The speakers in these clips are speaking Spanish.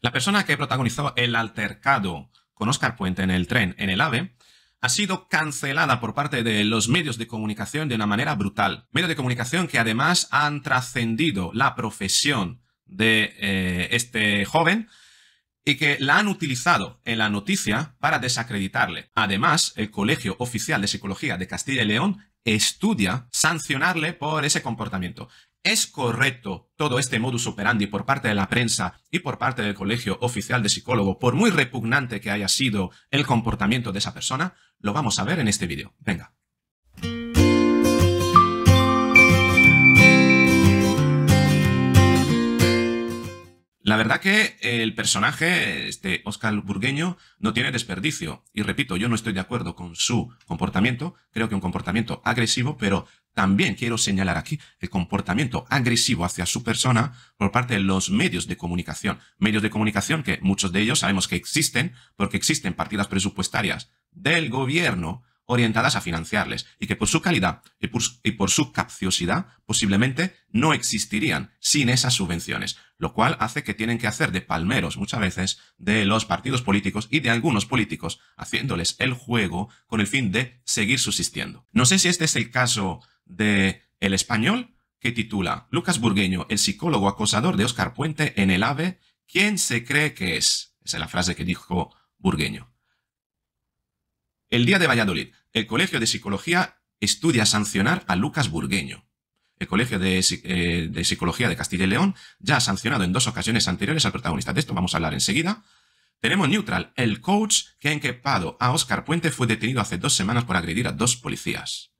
La persona que protagonizó el altercado con Oscar Puente en el tren en el AVE ha sido cancelada por parte de los medios de comunicación de una manera brutal. Medios de comunicación que además han trascendido la profesión de eh, este joven y que la han utilizado en la noticia para desacreditarle. Además, el Colegio Oficial de Psicología de Castilla y León estudia sancionarle por ese comportamiento. ¿Es correcto todo este modus operandi por parte de la prensa y por parte del Colegio Oficial de Psicólogo, por muy repugnante que haya sido el comportamiento de esa persona? Lo vamos a ver en este vídeo. Venga. La verdad que el personaje, este Oscar Burgueño, no tiene desperdicio. Y repito, yo no estoy de acuerdo con su comportamiento, creo que un comportamiento agresivo, pero también quiero señalar aquí el comportamiento agresivo hacia su persona por parte de los medios de comunicación. Medios de comunicación que muchos de ellos sabemos que existen porque existen partidas presupuestarias del gobierno orientadas a financiarles y que por su calidad y por, su capciosidad posiblemente no existirían sin esas subvenciones, lo cual hace que tienen que hacer de palmeros muchas veces de los partidos políticos y de algunos políticos, haciéndoles el juego con el fin de seguir subsistiendo. No sé si este es el caso de El Español, que titula Lucas Burgueño, el psicólogo acosador de Oscar Puente en el AVE, ¿quién se cree que es? Esa es la frase que dijo Burgueño. El día de Valladolid, el Colegio de Psicología estudia sancionar a Lucas Burgueño. El Colegio de, eh, Psicología de Castilla y León ya ha sancionado en dos ocasiones anteriores al protagonista. De esto vamos a hablar enseguida. Tenemos Neutral, el coach que ha enquepado a Oscar Puente fue detenido hace dos semanas por agredir a dos policías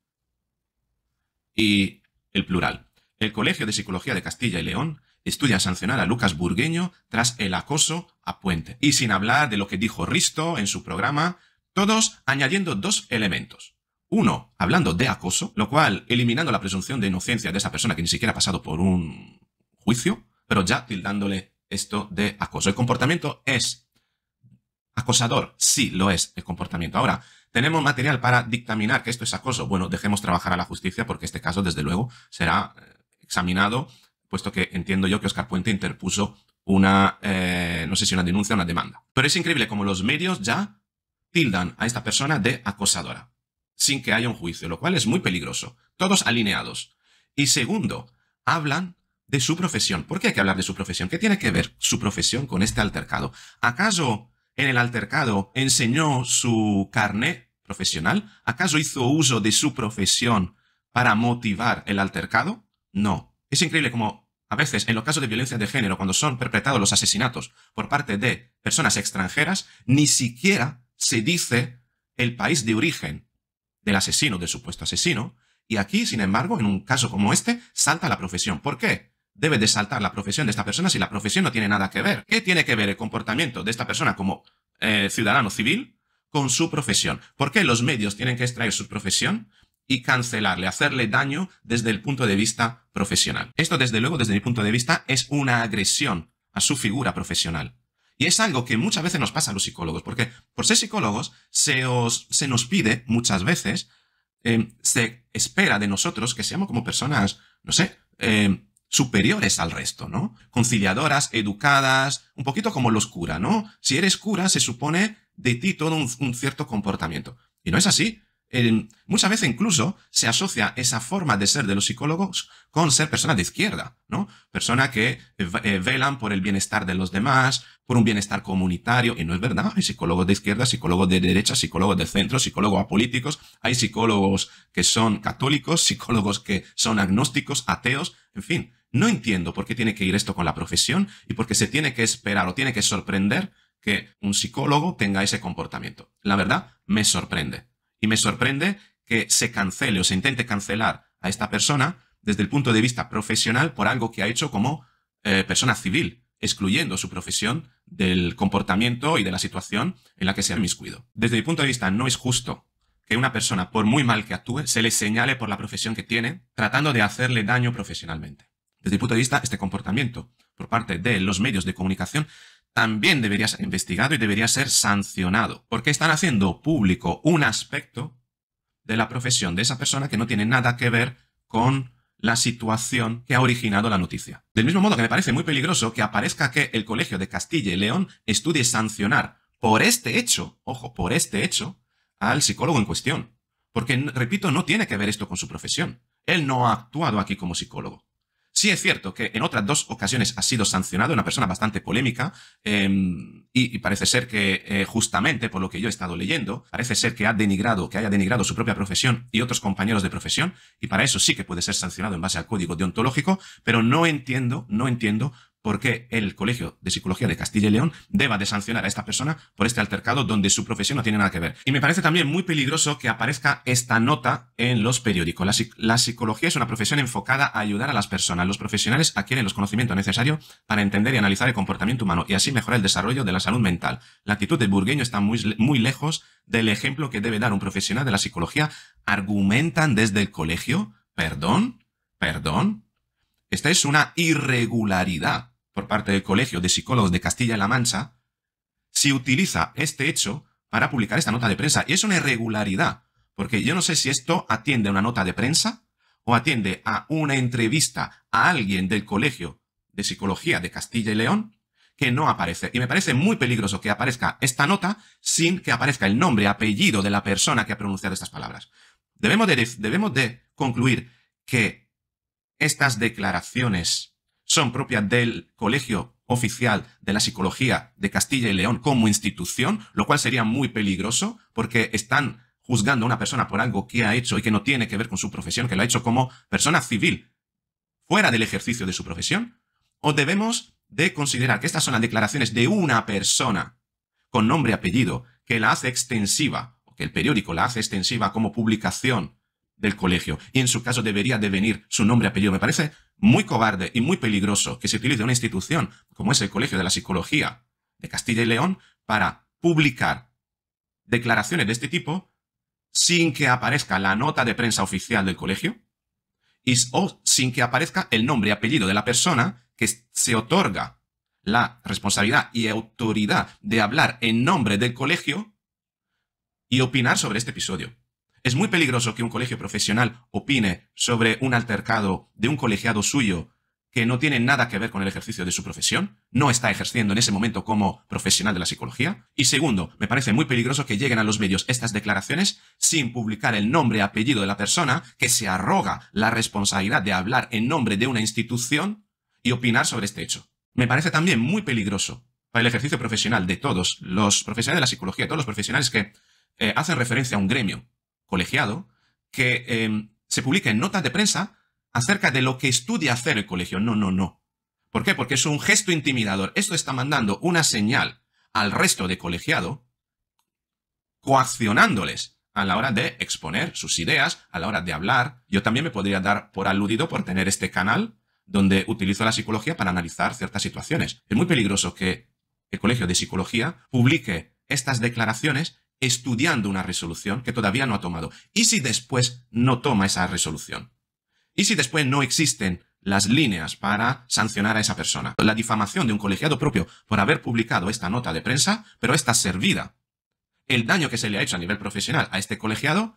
y el plural. El Colegio de Psicología de Castilla y León estudia sancionar a Lucas Burgueño tras el acoso a Puente. Y sin hablar de lo que dijo Risto en su programa, todos añadiendo dos elementos. Uno, hablando de acoso, lo cual eliminando la presunción de inocencia de esa persona que ni siquiera ha pasado por un juicio, pero ya tildándole esto de acoso. El comportamiento es acosador, sí lo es el comportamiento. Ahora, tenemos material para dictaminar que esto es acoso. Bueno, dejemos trabajar a la justicia porque este caso, desde luego, será eh, examinado, puesto que entiendo yo que Oscar Puente interpuso una, eh, no sé si una denuncia o una demanda. Pero es increíble como los medios ya tildan a esta persona de acosadora, sin que haya un juicio, lo cual es muy peligroso. Todos alineados. Y segundo, hablan de su profesión. ¿Por qué hay que hablar de su profesión? ¿Qué tiene que ver su profesión con este altercado? ¿Acaso en el altercado enseñó su carnet profesional? ¿Acaso hizo uso de su profesión para motivar el altercado? No. Es increíble como a veces en los casos de violencia de género, cuando son perpetrados los asesinatos por parte de personas extranjeras, ni siquiera se dice el país de origen del asesino, del supuesto asesino, y aquí, sin embargo, en un caso como este, salta la profesión. ¿Por qué? Debe de saltar la profesión de esta persona si la profesión no tiene nada que ver. ¿Qué tiene que ver el comportamiento de esta persona como eh, ciudadano civil con su profesión. ¿Por qué los medios tienen que extraer su profesión y cancelarle, hacerle daño desde el punto de vista profesional? Esto, desde luego, desde mi punto de vista, es una agresión a su figura profesional. Y es algo que muchas veces nos pasa a los psicólogos, porque por ser psicólogos se, os, se nos pide muchas veces, em, se espera de nosotros que seamos como personas, no sé, em, superiores al resto, ¿no? Conciliadoras, educadas, un poquito como los cura, ¿no? Si eres cura, se supone de ti todo un, cierto comportamiento. Y no es así. muchas veces incluso se asocia esa forma de ser de los psicólogos con ser persona de izquierda, ¿no? Personas que eh, eh, velan por el bienestar de los demás, por un bienestar comunitario, y no es verdad. Hay psicólogos de izquierda, psicólogos de derecha, psicólogos de centro, psicólogos apolíticos, hay psicólogos que son católicos, psicólogos que son agnósticos, ateos, en fin. No entiendo por qué tiene que ir esto con la profesión y por qué se tiene que esperar o tiene que sorprender que un psicólogo tenga ese comportamiento. La verdad, me sorprende. Y me sorprende que se cancele o se intente cancelar a esta persona desde el punto de vista profesional por algo que ha hecho como eh, persona civil, excluyendo su profesión del comportamiento y de la situación en la que se ha inmiscuido. Desde mi punto de vista, no es justo que una persona, por muy mal que actúe, se le señale por la profesión que tiene, tratando de hacerle daño profesionalmente. Desde mi punto de vista, este comportamiento por parte de los medios de comunicación también debería ser investigado y debería ser sancionado, porque están haciendo público un aspecto de la profesión de esa persona que no tiene nada que ver con la situación que ha originado la noticia. Del mismo modo que me parece muy peligroso que aparezca que el Colegio de Castilla y León estudie sancionar por este hecho, ojo, por este hecho, al psicólogo en cuestión. Porque, repito, no tiene que ver esto con su profesión. Él no ha actuado aquí como psicólogo. Sí es cierto que en otras dos ocasiones ha sido sancionado, una persona bastante polémica, em, y, parece ser que eh, justamente por lo que yo he estado leyendo, parece ser que ha denigrado, que haya denigrado su propia profesión y otros compañeros de profesión, y para eso sí que puede ser sancionado en base al código deontológico, pero no entiendo, no entiendo por qué el Colegio de Psicología de Castilla y León deba de sancionar a esta persona por este altercado donde su profesión no tiene nada que ver. Y me parece también muy peligroso que aparezca esta nota en los periódicos. La, psicología es una profesión enfocada a ayudar a las personas. Los profesionales adquieren los conocimientos necesarios para entender y analizar el comportamiento humano y así mejorar el desarrollo de la salud mental. La actitud de Burgueño está muy, muy lejos del ejemplo que debe dar un profesional de la psicología. Argumentan desde el colegio, perdón, perdón, esta es una irregularidad por parte del Colegio de Psicólogos de Castilla-La Mancha, si utiliza este hecho para publicar esta nota de prensa. Y es una irregularidad, porque yo no sé si esto atiende a una nota de prensa o atiende a una entrevista a alguien del Colegio de Psicología de Castilla y León que no aparece. Y me parece muy peligroso que aparezca esta nota sin que aparezca el nombre, apellido de la persona que ha pronunciado estas palabras. Debemos debemos de concluir que estas declaraciones son propias del Colegio Oficial de la Psicología de Castilla y León como institución, lo cual sería muy peligroso porque están juzgando a una persona por algo que ha hecho y que no tiene que ver con su profesión, que lo ha hecho como persona civil fuera del ejercicio de su profesión, o debemos de considerar que estas son las declaraciones de una persona con nombre y apellido que la hace extensiva, o que el periódico la hace extensiva como publicación del colegio. Y en su caso debería devenir su nombre y apellido. Me parece muy cobarde y muy peligroso que se utilice una institución como es el Colegio de la Psicología de Castilla y León para publicar declaraciones de este tipo sin que aparezca la nota de prensa oficial del colegio y, o sin que aparezca el nombre y apellido de la persona que se otorga la responsabilidad y autoridad de hablar en nombre del colegio y opinar sobre este episodio. Es muy peligroso que un colegio profesional opine sobre un altercado de un colegiado suyo que no tiene nada que ver con el ejercicio de su profesión, no está ejerciendo en ese momento como profesional de la psicología. Y segundo, me parece muy peligroso que lleguen a los medios estas declaraciones sin publicar el nombre y apellido de la persona que se arroga la responsabilidad de hablar en nombre de una institución y opinar sobre este hecho. Me parece también muy peligroso para el ejercicio profesional de todos los profesionales de la psicología, todos los profesionales que eh, hacen referencia a un gremio, colegiado que em, se publique en notas de prensa acerca de lo que estudia hacer el colegio. No, no, no. ¿Por qué? Porque es un gesto intimidador. Esto está mandando una señal al resto de colegiado, coaccionándoles a la hora de exponer sus ideas, a la hora de hablar. Yo también me podría dar por aludido por tener este canal donde utilizo la psicología para analizar ciertas situaciones. Es muy peligroso que el Colegio de Psicología publique estas declaraciones estudiando una resolución que todavía no ha tomado. ¿Y si después no toma esa resolución? ¿Y si después no existen las líneas para sancionar a esa persona? La difamación de un colegiado propio por haber publicado esta nota de prensa, pero esta servida. El daño que se le ha hecho a nivel profesional a este colegiado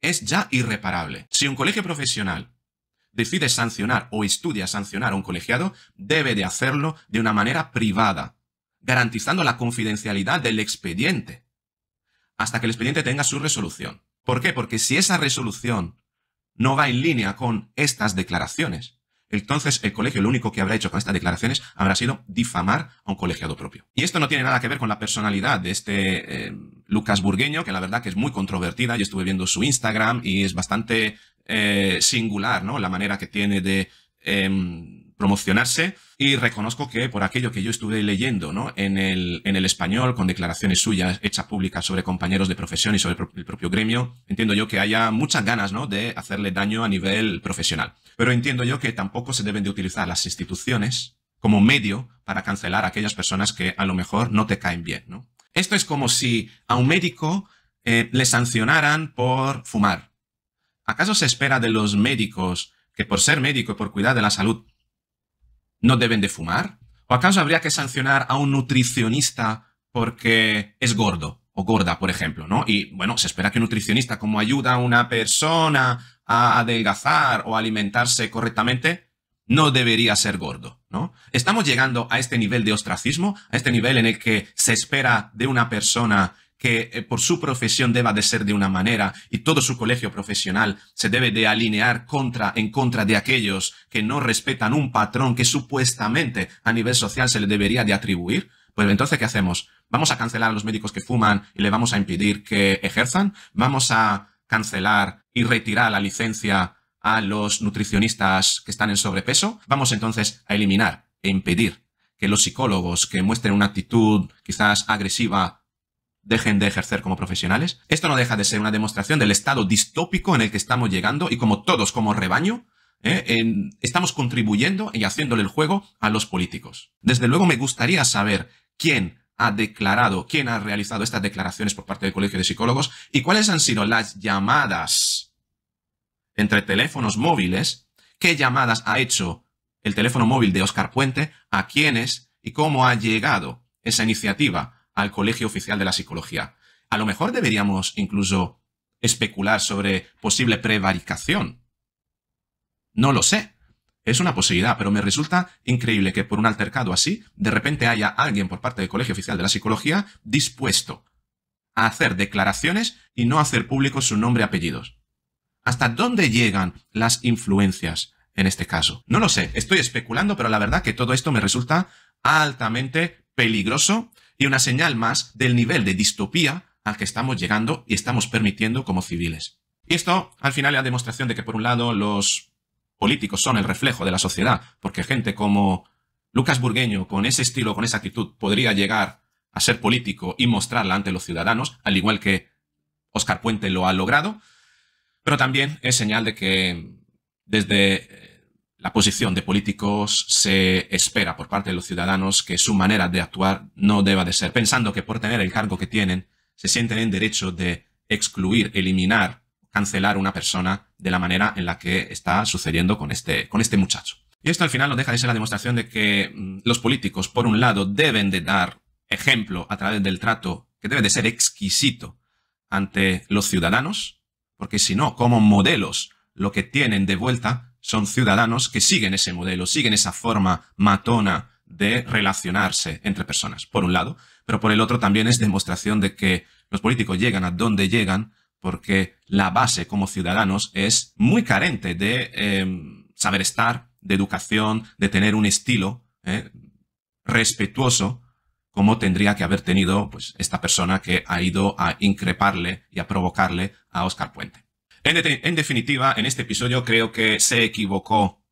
es ya irreparable. Si un colegio profesional decide sancionar o estudia sancionar a un colegiado, debe de hacerlo de una manera privada, garantizando la confidencialidad del expediente hasta que el expediente tenga su resolución. ¿Por qué? Porque si esa resolución no va en línea con estas declaraciones, entonces el colegio lo único que habrá hecho con estas declaraciones habrá sido difamar a un colegiado propio. Y esto no tiene nada que ver con la personalidad de este eh, Lucas Burgueño, que la verdad que es muy controvertida. Yo estuve viendo su Instagram y es bastante eh, singular, ¿no? La manera que tiene de em, promocionarse y reconozco que por aquello que yo estuve leyendo ¿no? en, el, en el español, con declaraciones suyas hechas públicas sobre compañeros de profesión y sobre el propio gremio, entiendo yo que haya muchas ganas ¿no? de hacerle daño a nivel profesional. Pero entiendo yo que tampoco se deben de utilizar las instituciones como medio para cancelar a aquellas personas que a lo mejor no te caen bien. ¿no? Esto es como si a un médico eh, le sancionaran por fumar. ¿Acaso se espera de los médicos que por ser médico y por cuidar de la salud no deben de fumar? ¿O acaso habría que sancionar a un nutricionista porque es gordo o gorda, por ejemplo, ¿no? Y bueno, se espera que un nutricionista, como ayuda a una persona a adelgazar o alimentarse correctamente, no debería ser gordo, ¿no? Estamos llegando a este nivel de ostracismo, a este nivel en el que se espera de una persona que eh, por su profesión deba de ser de una manera y todo su colegio profesional se debe de alinear contra, en contra de aquellos que no respetan un patrón que supuestamente a nivel social se le debería de atribuir? Pues entonces, ¿qué hacemos? ¿Vamos a cancelar a los médicos que fuman y le vamos a impedir que ejerzan? ¿Vamos a cancelar y retirar la licencia a los nutricionistas que están en sobrepeso? Vamos entonces a eliminar e impedir que los psicólogos que muestren una actitud quizás agresiva dejen de ejercer como profesionales. Esto no deja de ser una demostración del estado distópico en el que estamos llegando y como todos, como rebaño, ¿eh? estamos contribuyendo y haciéndole el juego a los políticos. Desde luego me gustaría saber quién ha declarado, quién ha realizado estas declaraciones por parte del Colegio de Psicólogos y cuáles han sido las llamadas entre teléfonos móviles, qué llamadas ha hecho el teléfono móvil de Oscar Puente, a quiénes y cómo ha llegado esa iniciativa al Colegio Oficial de la Psicología. A lo mejor deberíamos incluso especular sobre posible prevaricación. No lo sé. Es una posibilidad, pero me resulta increíble que por un altercado así, de repente haya alguien por parte del Colegio Oficial de la Psicología dispuesto a hacer declaraciones y no hacer público su nombre y apellidos. ¿Hasta dónde llegan las influencias en este caso? No lo sé, estoy especulando, pero la verdad que todo esto me resulta altamente peligroso y una señal más del nivel de distopía al que estamos llegando y estamos permitiendo como civiles. Y esto, al final, es la demostración de que, por un lado, los políticos son el reflejo de la sociedad, porque gente como Lucas Burgueño, con ese estilo, con esa actitud, podría llegar a ser político y mostrarla ante los ciudadanos, al igual que Oscar Puente lo ha logrado, pero también es señal de que desde la posición de políticos se espera por parte de los ciudadanos que su manera de actuar no deba de ser, pensando que por tener el cargo que tienen, se sienten en derecho de excluir, eliminar, cancelar una persona de la manera en la que está sucediendo con este, con este muchacho. Y esto al final nos deja de ser la demostración de que mm, los políticos, por un lado, deben de dar ejemplo a través del trato que debe de ser exquisito ante los ciudadanos, porque si no, como modelos, lo que tienen de vuelta son ciudadanos que siguen ese modelo, siguen esa forma matona de relacionarse entre personas, por un lado, pero por el otro también es demostración de que los políticos llegan a donde llegan porque la base como ciudadanos es muy carente de em, saber estar, de educación, de tener un estilo ¿eh? respetuoso como tendría que haber tenido pues, esta persona que ha ido a increparle y a provocarle a Oscar Puente. En, definitiva, en este episodio creo que se equivocó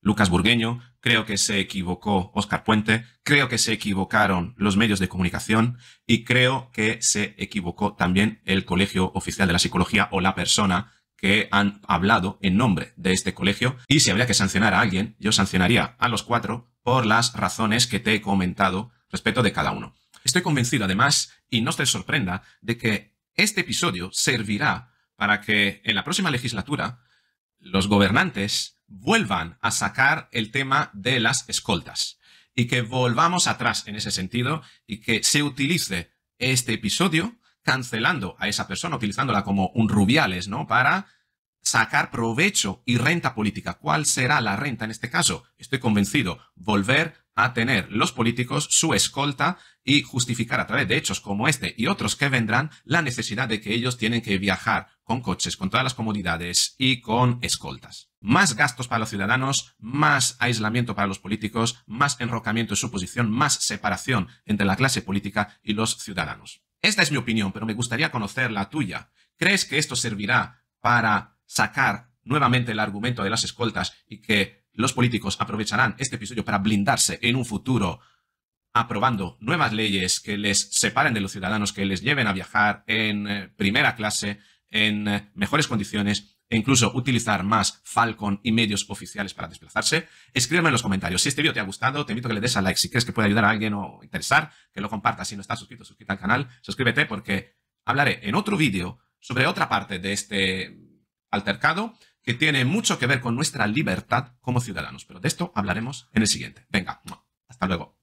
Lucas Burgueño, creo que se equivocó Oscar Puente, creo que se equivocaron los medios de comunicación y creo que se equivocó también el Colegio Oficial de la Psicología o la persona que han hablado en nombre de este colegio. Y si habría que sancionar a alguien, yo sancionaría a los cuatro por las razones que te he comentado respecto de cada uno. Estoy convencido además, y no te sorprenda, de que este episodio servirá para que en la próxima legislatura los gobernantes vuelvan a sacar el tema de las escoltas y que volvamos atrás en ese sentido y que se utilice este episodio cancelando a esa persona, utilizándola como un rubiales, ¿no? Para sacar provecho y renta política. ¿Cuál será la renta en este caso? Estoy convencido, volver a tener los políticos su escolta y justificar a través de hechos como este y otros que vendrán la necesidad de que ellos tienen que viajar con coches, con todas las comodidades y con escoltas. Más gastos para los ciudadanos, más aislamiento para los políticos, más enrocamiento en su posición, más separación entre la clase política y los ciudadanos. Esta es mi opinión, pero me gustaría conocer la tuya. ¿Crees que esto servirá para sacar nuevamente el argumento de las escoltas y que los políticos aprovecharán este episodio para blindarse en un futuro aprobando nuevas leyes que les separen de los ciudadanos, que les lleven a viajar en eh, primera clase, en eh, mejores condiciones e incluso utilizar más Falcon y medios oficiales para desplazarse. Escríbeme en los comentarios. Si este vídeo te ha gustado, te invito a que le des a like. Si crees que puede ayudar a alguien o interesar, que lo compartas. Si no estás suscrito, suscríbete al canal. Suscríbete porque hablaré en otro vídeo sobre otra parte de este altercado que tiene mucho que ver con nuestra libertad como ciudadanos. Pero de esto hablaremos en el siguiente. Venga, hasta luego.